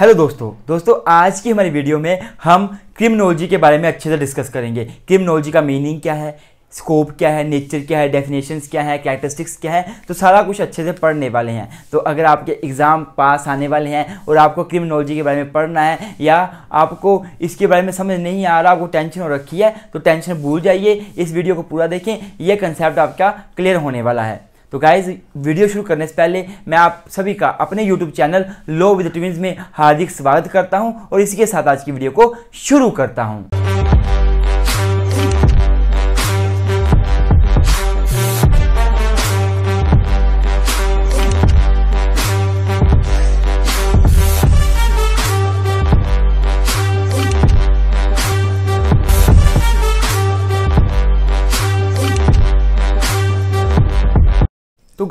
hello दोस्तों दोस्तों आज की हमारी वीडियो में हम क्रिमिनोलॉजी के बारे में अच्छे से डिस्कस करेंगे क्रिमिनोलॉजी का मीनिंग क्या है स्कोप क्या है नेचर क्या है डेफिनेशन क्या है कैरेक्टरिस्टिक्स क्या है तो सारा कुछ अच्छे से पढ़ने वाले हैं तो अगर आपके एग्ज़ाम पास आने वाले हैं और आपको क्रिमिनोलॉजी के बारे में पढ़ना है या आपको इसके बारे में समझ नहीं आ रहा आपको टेंशन हो रखी है तो टेंशन भूल जाइए इस वीडियो को पूरा देखें यह कंसेप्ट आपका क्लियर होने वाला है तो गाइज वीडियो शुरू करने से पहले मैं आप सभी का अपने YouTube channel law with twins में हार्दिक स्वागत करता हूं और इसी के साथ आज की वीडियो को शुरू करता हूं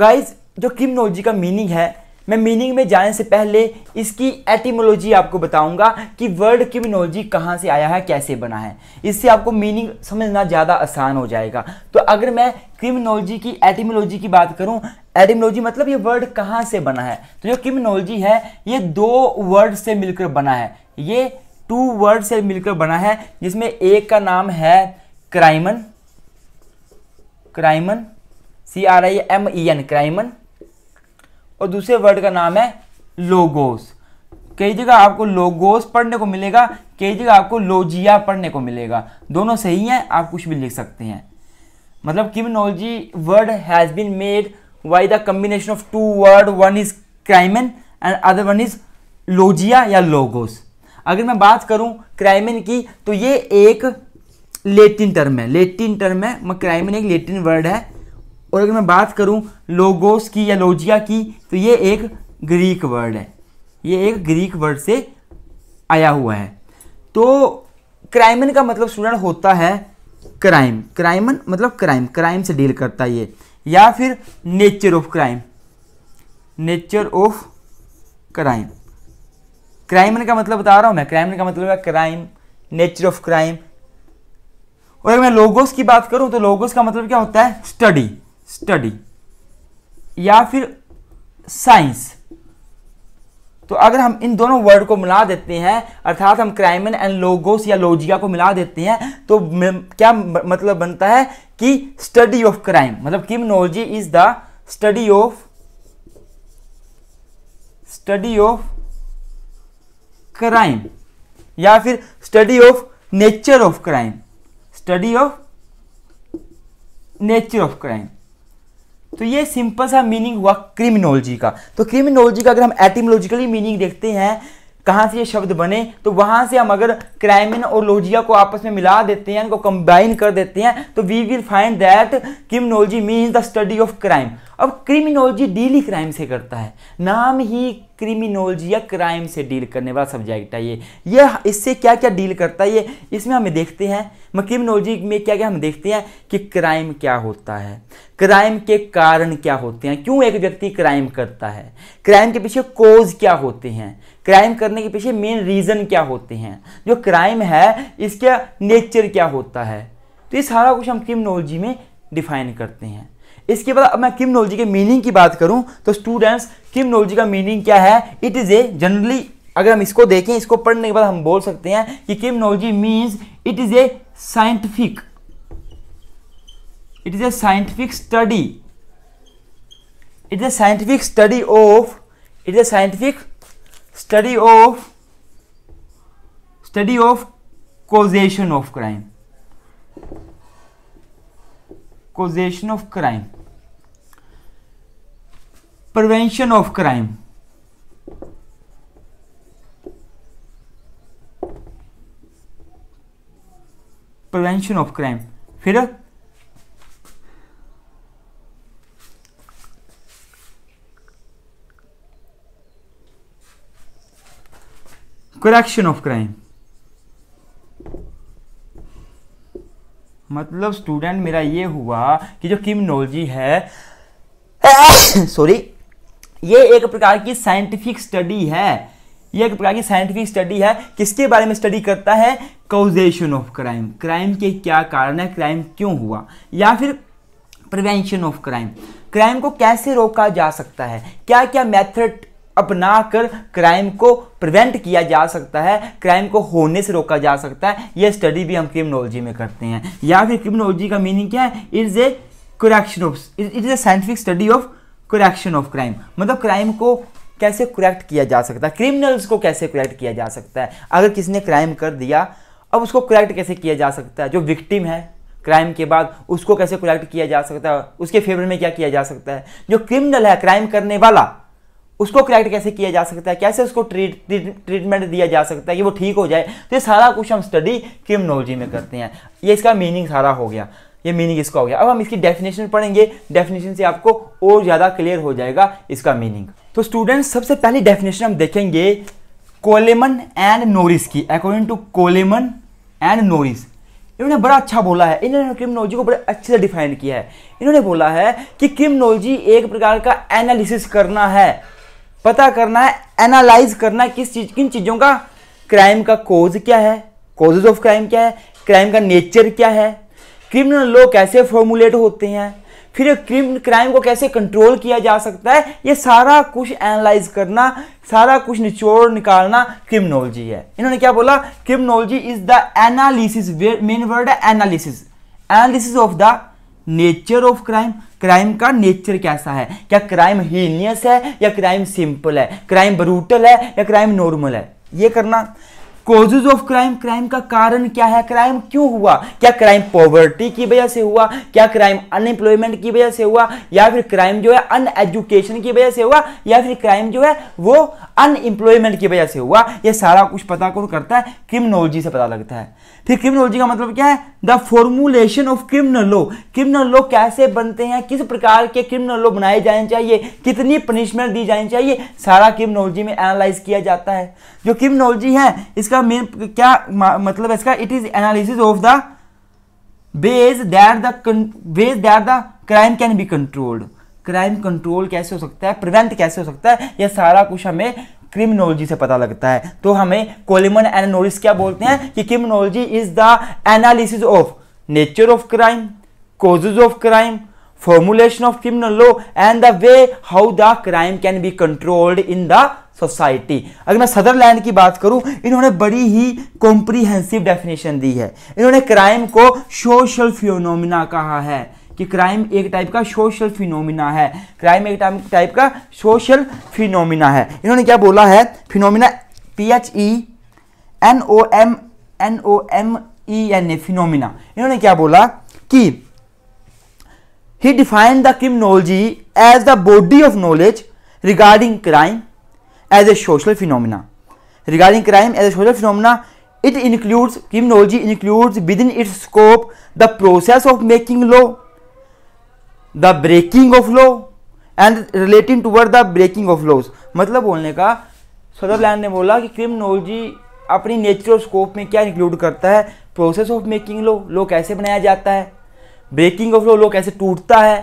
गाइज जो क्रिमिनोलॉजी का मीनिंग है मैं मीनिंग में जाने से पहले इसकी एटीमोलॉजी आपको बताऊंगा कि वर्ड क्रिमिनोलॉजी कहाँ से आया है कैसे बना है इससे आपको मीनिंग समझना ज़्यादा आसान हो जाएगा तो अगर मैं क्रिमिनोलॉजी की एटीमोलॉजी की बात करूँ एटीमोलॉजी मतलब ये वर्ड कहाँ से बना है तो जो क्रिमिनोलॉजी है ये दो वर्ड से मिलकर बना है ये टू वर्ड से मिलकर बना है जिसमें एक का नाम है क्राइमन क्राइमन C R I M E N क्राइमन और दूसरे वर्ड का नाम है लोगोस कई जगह आपको लोगोस पढ़ने को मिलेगा कई जगह आपको लोजिया पढ़ने को मिलेगा दोनों सही हैं आप कुछ भी लिख सकते हैं मतलब criminology word has been made by the combination of two word one is क्राइमन एंड अदर वन इज लोजिया या लोगोस अगर मैं बात करूं क्राइमन की तो ये एक लेटिन टर्म है लेटिन टर्म है क्राइमन एक लेटिन वर्ड है और अगर मैं बात करूं लोगोस की या लोजिया की तो ये एक ग्रीक वर्ड है ये एक ग्रीक वर्ड से आया हुआ है तो क्राइमन का मतलब स्टूडेंट होता है क्राइम क्राइमन मतलब क्राइम क्राइम से डील करता है ये या फिर nature of crime nature of crime क्राइमन का मतलब बता रहा हूँ मैं क्राइमन का मतलब है क्राइम नेचर ऑफ क्राइम और अगर मैं लोगोस की बात करूँ तो लोगोस का मतलब क्या होता है स्टडी स्टडी या फिर साइंस तो अगर हम इन दोनों वर्ड को मिला देते हैं अर्थात हम क्राइमन एंड लोगोस या लोजिया को मिला देते हैं तो क्या मतलब बनता है कि स्टडी ऑफ क्राइम मतलब criminology is the study of study of crime या फिर study of nature of crime study of nature of crime तो ये सिंपल सा मीनिंग हुआ क्रिमिनोलॉजी का तो क्रिमिनोलॉजी का अगर हम एटिमोलॉजिकली मीनिंग देखते हैं कहाँ से ये शब्द बने तो वहाँ से हम अगर क्राइमिन और लोजिया को आपस में मिला देते हैं इनको कंबाइन कर देते हैं तो we will find that criminology means the study of crime अब क्रिमिनोलॉजी डील ही क्राइम से करता है नाम ही क्रिमिनोलॉजी या क्राइम से डील करने वाला सब्जेक्ट है ये यह इससे क्या क्या डील करता है ये इसमें हमें देखते हैं मैं क्रिमिनोलॉजी में क्या क्या हम देखते हैं कि क्राइम क्या होता है क्राइम के कारण क्या होते हैं क्यों एक व्यक्ति क्राइम करता है क्राइम के पीछे कोज क्या होते हैं क्राइम करने के पीछे मेन रीज़न क्या होते हैं जो क्राइम है इसका नेचर क्या होता है तो ये सारा कुछ हम क्रिमिनोलॉजी में डिफाइन करते हैं इसके बाद अब मैं किमनोलॉजी के मीनिंग की बात करूं तो स्टूडेंट्स किमनोलॉजी का मीनिंग क्या है इट इज़ ए जनरली अगर हम इसको देखें इसको पढ़ने के बाद हम बोल सकते हैं कि criminology means it is a scientific it is a scientific study it is a scientific study of it is a scientific study of study of causation of crime causation of crime prevention of crime prevention of crime फिर correction of crime मतलब student मेरा ये हुआ कि जो किमनोलॉजी है sorry ये एक प्रकार की साइंटिफिक स्टडी है ये एक प्रकार की साइंटिफिक स्टडी है किसके बारे में स्टडी करता है कॉजेशन ऑफ क्राइम क्राइम के क्या कारण है क्राइम क्यों हुआ या फिर प्रिवेंशन ऑफ क्राइम क्राइम को कैसे रोका जा सकता है क्या क्या मेथड अपना कर क्राइम को प्रिवेंट किया जा सकता है क्राइम को होने से रोका जा सकता है यह स्टडी भी हम क्रिमिनोलॉजी में करते हैं या फिर क्रिमिनोलॉजी का मीनिंग क्या है it's a correction of it is a scientific study of correction of crime मतलब क्राइम को कैसे करेक्ट किया जा सकता है क्रिमिनल्स को कैसे करेक्ट किया जा सकता है अगर किसी ने क्राइम कर दिया अब उसको करेक्ट कैसे किया जा सकता है जो विक्टिम है क्राइम के बाद उसको कैसे करेक्ट किया जा सकता है उसके फेवर में क्या किया जा सकता है जो क्रिमिनल है क्राइम करने वाला उसको करेक्ट कैसे किया जा सकता है कैसे उसको ट्रीटमेंट दिया जा सकता है कि वो ठीक हो जाए तो ये सारा कुछ हम स्टडी क्रिमिनोलॉजी में करते हैं ये इसका मीनिंग सारा हो गया ये मीनिंग इसका हो गया अब हम इसकी डेफिनेशन पढ़ेंगे डेफिनेशन से आपको और ज़्यादा क्लियर हो जाएगा इसका मीनिंग तो स्टूडेंट्स सबसे पहली डेफिनेशन हम देखेंगे कोलेमन एंड नोरिस की according to Coleman and Norris इन्होंने बड़ा अच्छा बोला है इन्होंने क्रिमिनोलॉजी को बड़े अच्छे से डिफाइन किया है इन्होंने बोला है कि क्रिमिनोलॉजी एक प्रकार का एनालिसिस करना है पता करना है एनालाइज करना है किस चीज किन चीज़ों का क्राइम का कोज क्या है कोजेज ऑफ क्राइम क्या है क्राइम का नेचर क्या है क्रिमिनल लॉ कैसे फॉर्मुलेट होते हैं फिर क्रिम क्राइम को कैसे कंट्रोल किया जा सकता है ये सारा कुछ एनालाइज करना सारा कुछ निचोड़ निकालना क्रिमिनोलॉजी है इन्होंने क्या बोला criminology is the analysis main word है analysis analysis of the nature of crime crime का नेचर कैसा है क्या क्राइम हीनियस है या क्राइम सिंपल है क्राइम ब्रूटल है या क्राइम नॉर्मल है ये करना कॉजेज ऑफ क्राइम क्राइम का कारण क्या है क्राइम क्यों हुआ क्या क्राइम पॉवर्टी की वजह से हुआ क्या क्राइम अनएम्प्लॉयमेंट की वजह से हुआ या फिर क्राइम जो है अनएजुकेशन की वजह से हुआ या फिर क्राइम जो है वो अनएम्प्लॉयमेंट की वजह से हुआ यह सारा कुछ पता कौन करता है क्रिमिनोलॉजी से पता लगता है फिर क्रिमिनोलॉजी का मतलब क्या है the formulation of criminal law criminal law कैसे बनते हैं किस प्रकार के क्रिमिनल लॉ बनाए जाने चाहिए कितनी पनिशमेंट दी जानी चाहिए सारा क्रिमिनोलॉजी में एनालाइज किया जाता है जो क्रिमिनोलॉजी है इसका इसका मेन क्या मतलब इसका it is analysis of the base that the base that the crime can be controlled crime control कैसे हो सकता है प्रिवेंट कैसे हो सकता है यह सारा कुछ हमें क्रिमिनोलॉजी से पता लगता है तो हमें कोलिमन एंड नोरिस क्या बोलते हैं कि criminology is the analysis of nature of crime causes of crime formulation of criminal law and the way how the crime can be controlled in the society अगर मैं सदरलैंड की बात करूं इन्होंने बड़ी ही कॉम्प्रीहेंसिव डेफिनेशन दी है इन्होंने क्राइम को सोशल फिनोमिना कहा है कि क्राइम एक टाइप का सोशल फिनोमिना है क्राइम एक टाइप का सोशल फिनोमिना है इन्होंने क्या बोला है phenomena P H E N O M N O M E N A phenomena इन्होंने क्या बोला कि he define the criminology as the body of knowledge regarding crime as a social phenomena regarding crime as a social phenomena it includes criminology includes within its scope the process of making law the breaking of law and relating toward the breaking of laws मतलब बोलने का Sutherland ने बोला कि criminology अपनी nature और scope में क्या इंक्लूड करता है process of making law law कैसे बनाया जाता है ब्रेकिंग ऑफ लॉ लॉ कैसे टूटता है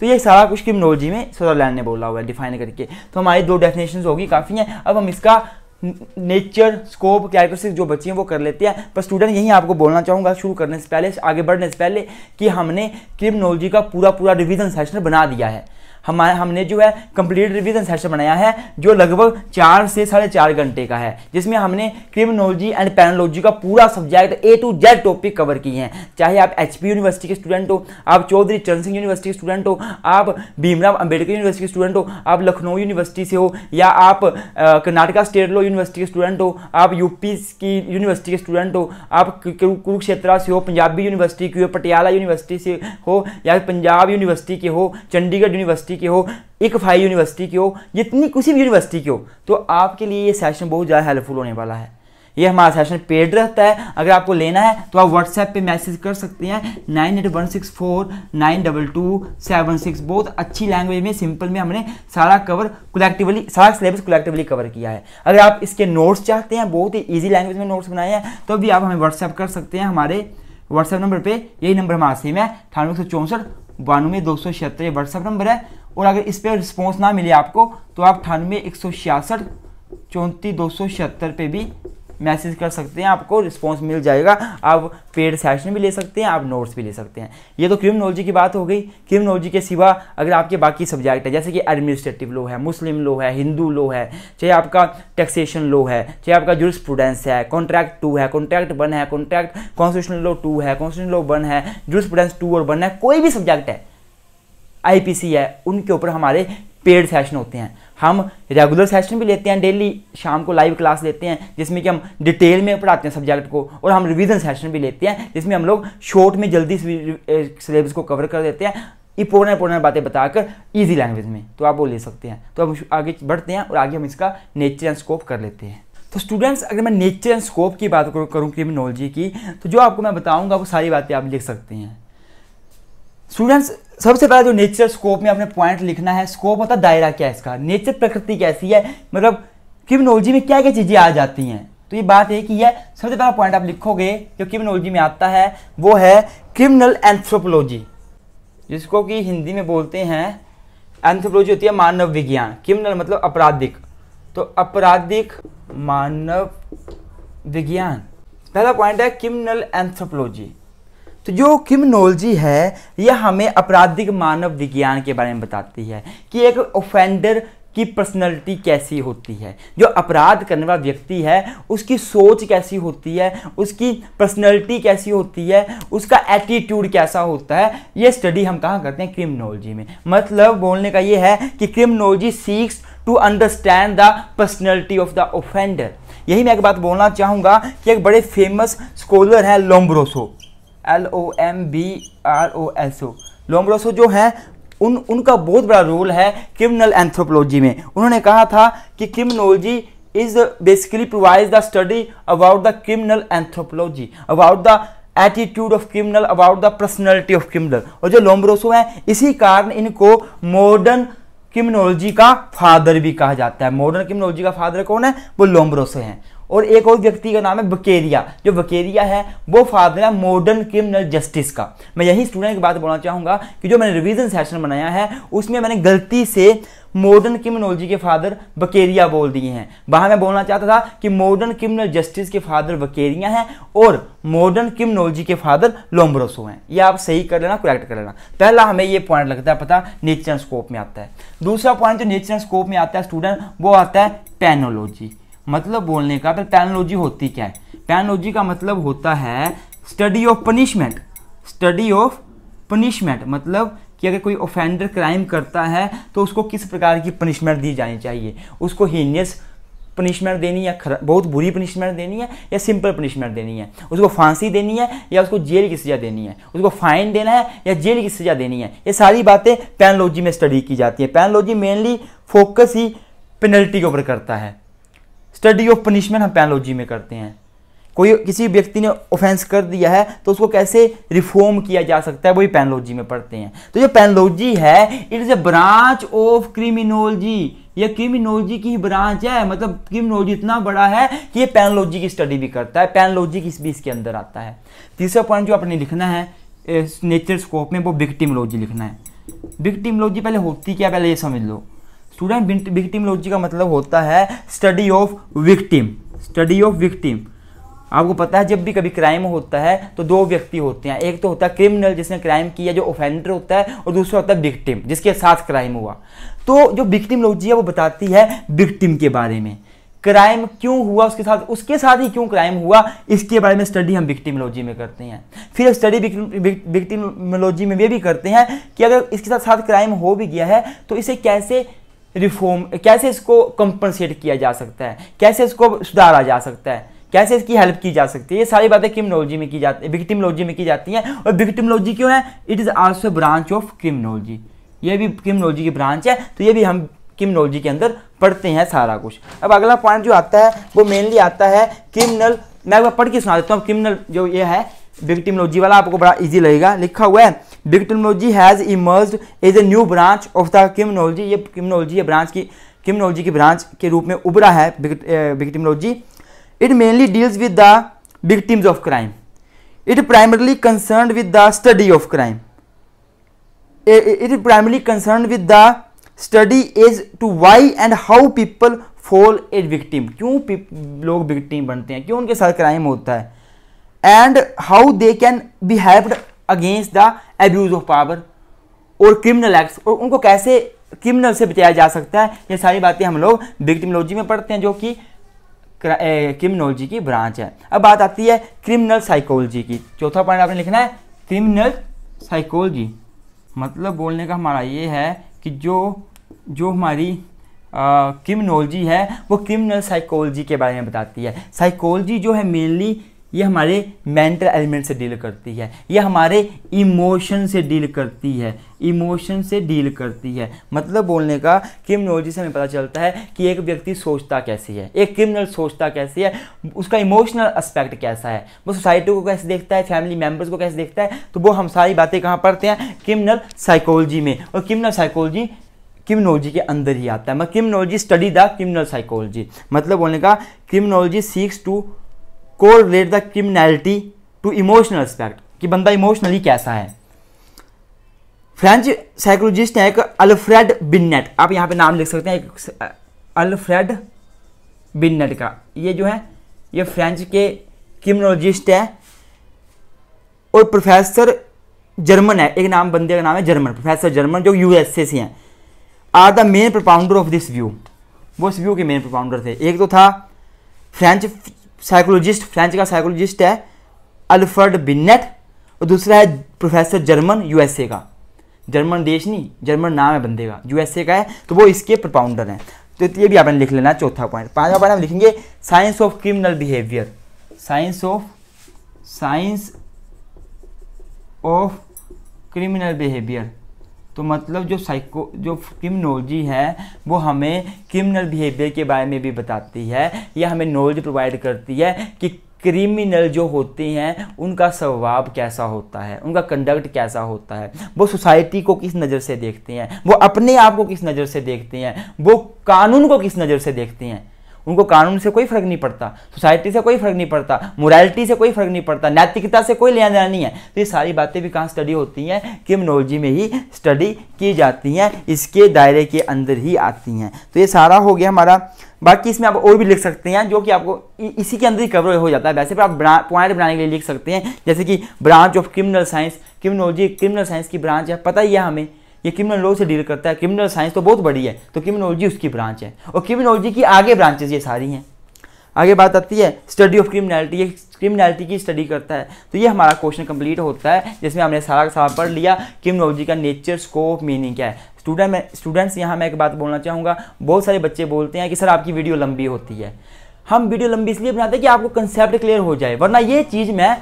तो ये सारा कुछ क्रिमिनोलॉजी में सोदरलैंड ने बोला हुआ है डिफाइन करके तो हमारी दो डेफिनेशन होगी काफ़ी हैं अब हम इसका नेचर स्कोप कैरेक्टरिस्टिक जो बच्चे हैं वो कर लेते हैं पर स्टूडेंट यही आपको बोलना चाहूँगा शुरू करने से पहले आगे बढ़ने से पहले कि हमने क्रिमिनोलॉजी का पूरा पूरा रिविज़न सेशन बना दिया है हमारे हमने जो है कंप्लीट रिवीजन सेशन बनाया है जो लगभग चार से साढ़े चार घंटे का है जिसमें हमने क्रिमिनोलॉजी एंड पैनोलॉजी का पूरा subject A to Z topic cover किए हैं चाहे आप एच यूनिवर्सिटी के स्टूडेंट हो आप चौधरी चरण सिंह यूनिवर्सिटी के स्टूडेंट हो आप भीमराव अम्बेडकर यूनिवर्सिटी के स्टूडेंट हो आप लखनऊ यूनिवर्सिटी से हो या आप कर्नाटका स्टेट लॉ यूनिवर्सिटी के स्टूडेंट हो आप यूपी की यूनिवर्सिटी के स्टूडेंट हो आप कुरुक्षेत्रा से हो पंजाबी यूनिवर्सिटी की हो पटियाला यूनिवर्सिटी से हो या पंजाब यूनिवर्सिटी के हो चंडीगढ़ यूनिवर्सिटी यूनिवर्सिटी के हो एक फाइव यूनिवर्सिटी के हो जितनी किसी भी यूनिवर्सिटी के हो तो आपके लिए ये सेशन बहुत ज़्यादा हेल्पफुल होने वाला है ये हमारा सेशन पेड रहता है अगर आपको लेना है तो आप व्हाट्सएप पे मैसेज कर सकते हैं nine eight one six four nine double two seven six बहुत अच्छी लैंग्वेज में सिंपल में हमने सारा कवर कलेक्टिवली सारा सिलेबस कलेक्टिवली कवर किया है अगर आप इसके नोट्स चाहते हैं बहुत ही ईजी लैंग्वेज में नोट्स बनाए हैं तो भी आप हमें व्हाट्सएप कर सकते हैं हमारे व्हाट्सएप नंबर पर यही नंबर हमारा सेम है अठानवे सौ चौंसठ बानवे दो सौ छिहत्तर व्हाट्सएप नंबर है और अगर इस पर रिस्पॉन्स ना मिले आपको तो आप अठानवे एक सौ छियासठ चौंतीस दो सौ छिहत्तर पर भी मैसेज कर सकते हैं आपको रिस्पॉन्स मिल जाएगा आप पेड सेशन भी ले सकते हैं आप नोट्स भी ले सकते हैं ये तो क्रिमिनोलॉजी की बात हो गई क्रिमिनोलॉजी के सिवा अगर आपके बाकी सब्जेक्ट है जैसे कि एडमिनिस्ट्रेटिव लो है मुस्लिम लो है हिंदू लो है चाहे आपका टैक्सेशन लो है चाहे आपका जुडिस्प्रूडेंस है कॉन्ट्रैक्ट टू है कॉन्ट्रैक्ट वन है कॉन्ट्रैक्ट कॉन्स्टिट्यूशनल लो टू है कॉन्स्टिट्यूशनल लो वन है जुडिस्प्रूडेंस टू और वन है कोई भी सब्जेक्ट है आईपीसी है उनके ऊपर हमारे पेड सेशन होते हैं हम रेगुलर सेशन भी लेते हैं डेली शाम को लाइव क्लास लेते हैं जिसमें कि हम डिटेल में पढ़ाते हैं सब्जेक्ट को और हम रिवीजन सेशन भी लेते हैं जिसमें हम लोग शॉर्ट में जल्दी सिलेबस eh, को कवर कर देते हैं इंपोर्टेंट इंपोर्टेंट बातें बताकर ईजी लैंग्वेज में तो आप वो ले सकते हैं तो हम आगे बढ़ते हैं और आगे हम इसका नेचर एंड स्कोप कर लेते हैं तो स्टूडेंट्स अगर मैं नेचर एंड स्कोप की बात करूँ क्रिमिनोलॉजी की तो जो आपको मैं बताऊँगा वो सारी बातें आप लिख सकते हैं स्टूडेंट्स सबसे पहला जो नेचर स्कोप में आपने पॉइंट लिखना है स्कोप होता है दायरा क्या है इसका नेचर प्रकृति कैसी है मतलब क्रिमिनोलॉजी में क्या क्या चीज़ें आ जाती हैं तो ये बात एक कि है सबसे पहला पॉइंट आप लिखोगे जो क्रिमिनोलॉजी में आता है वो है क्रिमिनल एंथ्रोपोलॉजी जिसको कि हिंदी में बोलते हैं एंथ्रोपोलॉजी होती है मानव विज्ञान क्रिमिनल मतलब अपराधिक तो अपराधिक मानव विज्ञान पहला पॉइंट है क्रिमिनल एंथ्रोपोलॉजी तो जो क्रिमिनोलॉजी है यह हमें आपराधिक मानव विज्ञान के बारे में बताती है कि एक ऑफेंडर की पर्सनैलिटी कैसी होती है जो अपराध करने वाला व्यक्ति है उसकी सोच कैसी होती है उसकी पर्सनैलिटी कैसी होती है उसका एटीट्यूड कैसा होता है ये स्टडी हम कहाँ करते हैं क्रिमिनोलॉजी में मतलब बोलने का ये है कि criminology seeks to understand the personality of the offender यही मैं एक बात बोलना चाहूँगा कि एक बड़े फेमस स्कॉलर हैं Lombroso L O M B R O S O Lombroso जो हैं उन उनका बहुत बड़ा रोल है क्रिमिनल एंथ्रोपोलॉजी में उन्होंने कहा था कि criminology is basically provide the study about the criminal anthropology about the attitude of criminal about the personality of criminal और जो लोम्ब्रोसो हैं इसी कारण इनको मॉडर्न क्रिमिनोलॉजी का फादर भी कहा जाता है मॉडर्न क्रिमिनोलॉजी का फादर कौन है वो लोम्ब्रोसो हैं और एक और व्यक्ति का नाम है बकेरिया जो बकेरिया है वो फादर है मॉडर्न क्रिमिनल जस्टिस का मैं यही स्टूडेंट की बात बोलना चाहूँगा कि जो मैंने रिविजन सेशन बनाया है उसमें मैंने गलती से मॉडर्न क्रिमिनोलॉजी के फादर बकेरिया बोल दिए हैं वहाँ मैं बोलना चाहता था कि मॉडर्न क्रिमिनल जस्टिस के फादर बकेरिया हैं और मॉडर्न क्रिमिनोलॉजी के फादर लोम्ब्रोसो हैं ये आप सही कर लेना करेक्ट कर लेना पहला हमें ये पॉइंट लगता है पता नेचर स्कोप में आता है दूसरा पॉइंट जो नेचर स्कोप में आता है स्टूडेंट वो आता है पेनोलॉजी मतलब बोलने का फिर तो पैनोलॉजी होती क्या है पैनोलॉजी का मतलब होता है study of punishment study of punishment मतलब कि अगर कोई ऑफेंडर क्राइम करता है तो उसको किस प्रकार की पनिशमेंट दी जानी चाहिए उसको हीनियस पनिशमेंट देनी है बहुत बुरी पनिशमेंट देनी है या सिंपल पनिशमेंट देनी है उसको फांसी देनी है या उसको जेल की सज़ा देनी है उसको फाइन देना है या जेल की सज़ा देनी है ये सारी बातें पैनोलॉजी में स्टडी की जाती है पैनोलॉजी मेनली फोकस ही पेनल्टी के ऊपर करता है स्टडी ऑफ पनिशमेंट हम पैनोलॉजी में करते हैं कोई किसी व्यक्ति ने ऑफेंस कर दिया है तो उसको कैसे रिफॉर्म किया जा सकता है वही पैनोलॉजी में पढ़ते हैं तो ये पैनोलॉजी है it is a branch of criminology ये क्रिमिनोलॉजी की ही ब्रांच है मतलब क्रिमिनोलॉजी इतना बड़ा है कि ये पैनोलॉजी की स्टडी भी करता है पैनोलॉजी किस भी इसके अंदर आता है तीसरा पॉइंट जो आपने लिखना है नेचर स्कोप में वो विक्टिमोलॉजी लिखना है विक्टिमोलॉजी पहले होती क्या पहले ये समझ लो स्टूडेंट विक्टिमोलॉजी का मतलब होता है study of victim study of victim आपको पता है जब भी कभी क्राइम होता है तो दो व्यक्ति होते हैं एक तो होता है क्रिमिनल जिसने क्राइम किया जो ऑफेंडर होता है और दूसरा होता है विक्टिम जिसके साथ क्राइम हुआ तो जो विक्टिमोलॉजी है वो बताती है विक्टिम के बारे में क्राइम क्यों हुआ उसके साथ उसके साथ ही क्यों क्राइम हुआ इसके बारे में स्टडी हम विक्टिमोलॉजी में करते हैं फिर स्टडी विक्टिमोलॉजी में ये भी करते हैं कि अगर इसके साथ साथ क्राइम हो भी गया है तो इसे कैसे रिफॉर्म कैसे इसको कंपनसेट किया जा सकता है कैसे इसको सुधारा जा सकता है कैसे इसकी हेल्प की जा सकती है ये सारी बातें क्रिमिनोलॉजी में की जाती है विक्टिमोलॉजी में की जाती हैं और विक्टिमोलॉजी क्यों है it is also branch of criminology ये भी क्रिमिनोलॉजी की ब्रांच है तो ये भी हम क्रिमिनोलॉजी के अंदर पढ़ते हैं सारा कुछ अब अगला पॉइंट जो आता है वो मेनली आता है क्रिमिनल मैं पढ़ के सुना देता हूँ क्रिमिनल जो ये है विक्टिमोलॉजी वाला आपको बड़ा इजी लगेगा लिखा हुआ है victimology has emerge as a new branch of the criminology ये क्रिमिनोलॉजी ब्रांच की क्रिमिनोलॉजी की ब्रांच के रूप में उभरा है victimology it mainly deals with the victims of crime it primarily concern with the study of crime it primarily concern with the study is to why and how people fall a victim क्यों लोग victim बनते हैं क्यों उनके साथ crime होता है and how they can be helped against the abuse of power और क्रिमिनल एक्ट्स और उनको कैसे क्रिमिनल से बचाया जा सकता है ये सारी बातें हम लोग विक्टिमोलॉजी में पढ़ते हैं जो कि क्रिमिनोलॉजी की ब्रांच है अब बात आती है क्रिमिनल साइकोलॉजी की चौथा पॉइंट आपने लिखना है क्रिमिनल साइकोलॉजी मतलब बोलने का हमारा ये है कि जो जो हमारी क्रिमिनोलॉजी है वो क्रिमिनल साइकोलॉजी के बारे में बताती है साइकोलॉजी जो है मेनली ये हमारे मेंटल एलिमेंट से डील करती है ये हमारे इमोशन से डील करती है इमोशन से डील करती है मतलब बोलने का क्रिमिनोलॉजी से हमें पता चलता है कि एक व्यक्ति सोचता कैसी है एक क्रिमिनल सोचता कैसी है उसका इमोशनल एस्पेक्ट कैसा है वो सोसाइटी को कैसे देखता है फैमिली मेम्बर्स को कैसे देखता है तो वो हम सारी बातें कहाँ पढ़ते हैं क्रिमिनल साइकोलॉजी में और क्रिमिनल साइकोलॉजी क्रिमिनोलॉजी के अंदर ही आता है मतलब criminology study the criminal psychology मतलब बोलने का criminology seeks to correlate the criminality to emotional aspect कि बंदा इमोशनली कैसा है फ्रेंच साइकोलॉजिस्ट हैं एक अल्फ्रेड बिन्नेट आप यहाँ पे नाम लिख सकते हैं अल्फ्रेड बिन्नेट का ये जो है ये फ्रेंच के क्रिमिनोलॉजिस्ट है और प्रोफेसर जर्मन है एक नाम बंदे का नाम है जर्मन प्रोफेसर जर्मन जो यूएसए से हैं are the main propounder of this view वो इस व्यू के मेन प्रोपाउंडर थे एक तो था फ्रेंच साइकोलॉजिस्ट फ्रेंच का साइकोलॉजिस्ट है अल्फर्ड बिन्नेट और दूसरा है प्रोफेसर जर्मन यूएसए का जर्मन देश नहीं जर्मन नाम है बंदे का यूएसए का है तो वो इसके प्रपाउंडर हैं तो ये भी आपने लिख लेना चौथा पॉइंट पांचवा पॉइंट हम लिखेंगे science of criminal behaviour science of science of criminal behaviour तो मतलब जो साइको जो क्रिमिनोलॉजी है वो हमें क्रिमिनल बिहेवियर के बारे में भी बताती है या हमें नॉलेज प्रोवाइड करती है कि क्रिमिनल जो होते हैं उनका स्वभाव कैसा होता है उनका कंडक्ट कैसा होता है वो सोसाइटी को किस नज़र से देखते हैं वो अपने आप को किस नज़र से देखते हैं वो कानून को किस नज़र से देखते हैं उनको कानून से कोई फर्क नहीं पड़ता सोसाइटी से कोई फर्क नहीं पड़ता मोरालिटी से कोई फर्क नहीं पड़ता नैतिकता से कोई लेना देना नहीं है तो ये सारी बातें भी कहाँ स्टडी होती हैं क्रिमिनोलॉजी में ही स्टडी की जाती हैं इसके दायरे के अंदर ही आती हैं तो ये सारा हो गया हमारा बाकी इसमें आप और भी लिख सकते हैं जो कि आपको इसी के अंदर ही कवर हो जाता है वैसे भी आप पॉइंट बनाने के लिए लिख सकते हैं जैसे कि branch of criminal science criminology criminal science की ब्रांच है पता ही है हमें ये क्रिमिनल लॉ से डील करता है क्रिमिनल साइंस तो बहुत बड़ी है तो क्रिमिनोलॉजी उसकी ब्रांच है और क्रिमिनोलॉजी की आगे ब्रांचेज ये सारी हैं आगे बात आती है स्टडी ऑफ क्रिमिनलिटी ये क्रिमिनलिटी की स्टडी करता है तो ये हमारा क्वेश्चन कंप्लीट होता है जिसमें हमने सारा का सारा पढ़ लिया क्रिमिनोलॉजी का नेचर स्कोप मीनिंग क्या है स्टूडेंट में स्टूडेंट्स यहाँ मैं एक बात बोलना चाहूँगा बहुत सारे बच्चे बोलते हैं कि सर आपकी वीडियो लंबी होती है हम वीडियो लंबी इसलिए बनाते हैं कि आपको कंसेप्ट क्लियर हो जाए वरना ये चीज़ मैं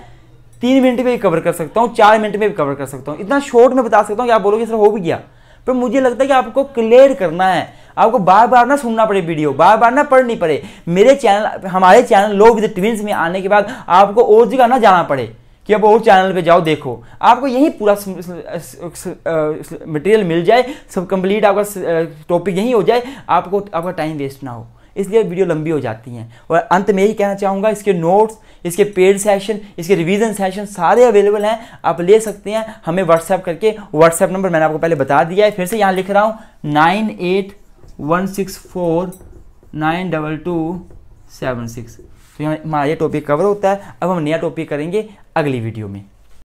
तीन मिनट में भी कवर कर सकता हूँ चार मिनट में भी कवर कर सकता हूँ इतना शॉर्ट में बता सकता हूँ कि आप बोलोगे सर हो भी गया पर मुझे लगता है कि आपको क्लियर करना है आपको बार बार ना सुनना पड़े वीडियो बार बार ना पढ़नी पड़े मेरे चैनल हमारे चैनल लो विद ट्विंस में आने के बाद आपको और जगह ना जाना पड़े कि आप और चैनल पे जाओ देखो आपको यही पूरा मटेरियल मिल जाए सब कंप्लीट आपका टॉपिक यही हो जाए आपको आपका टाइम वेस्ट ना हो इसलिए वीडियो लंबी हो जाती हैं और अंत में यही कहना चाहूँगा इसके नोट्स इसके पेड सेशन इसके रिवीजन सेशन सारे अवेलेबल हैं आप ले सकते हैं हमें व्हाट्सएप करके व्हाट्सएप नंबर मैंने आपको पहले बता दिया है फिर से यहाँ लिख रहा हूँ nine eight one six four nine double two seven six तो यहाँ हमारा ये टॉपिक कवर होता है अब हम नया टॉपिक करेंगे अगली वीडियो में